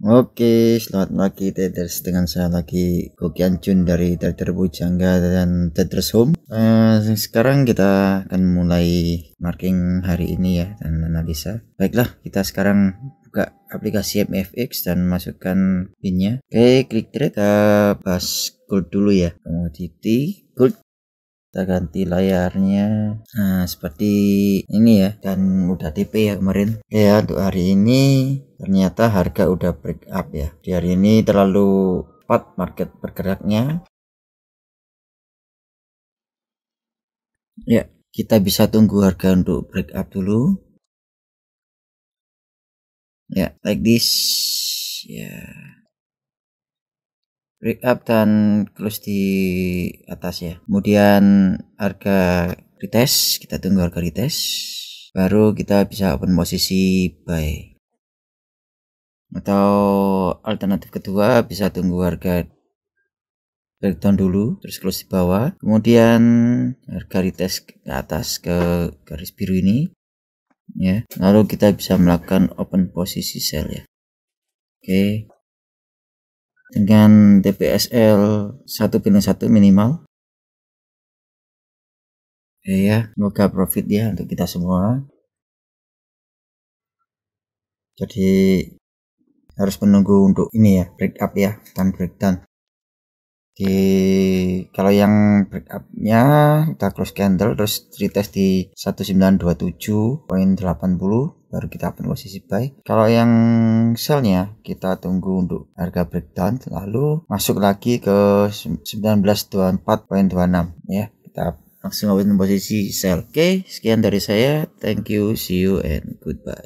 Oke, selamat pagi Tethers dengan saya lagi Gokian Jun dari Tether Bujangga dan Tethers Home. Uh, sekarang kita akan mulai marking hari ini ya dan analisa. Baiklah, kita sekarang buka aplikasi MFX dan masukkan pinnya. Oke, klik trade kita pas gold dulu ya. Komoditi gold kita ganti layarnya nah seperti ini ya dan udah TP ya kemarin oke ya untuk hari ini ternyata harga udah break up ya di hari ini terlalu cepat market bergeraknya ya kita bisa tunggu harga untuk break up dulu ya like this ya break up dan close di atas ya kemudian harga retest kita tunggu harga retest baru kita bisa open posisi buy atau alternatif kedua bisa tunggu harga breakdown dulu terus close di bawah kemudian harga retest ke atas ke garis biru ini ya lalu kita bisa melakukan open posisi sell ya oke okay. dengan TPSL 1 piling 1 minimal oke okay, ya semoga profit ya untuk kita semua jadi harus menunggu untuk ini ya break up ya dan down di kalau yang break upnya kita close candle terus retest di 1927.80 baru kita open posisi buy kalau yang sellnya kita tunggu untuk harga break down lalu masuk lagi ke 1924.26 ya kita langsung open posisi sell oke okay, sekian dari saya thank you see you and goodbye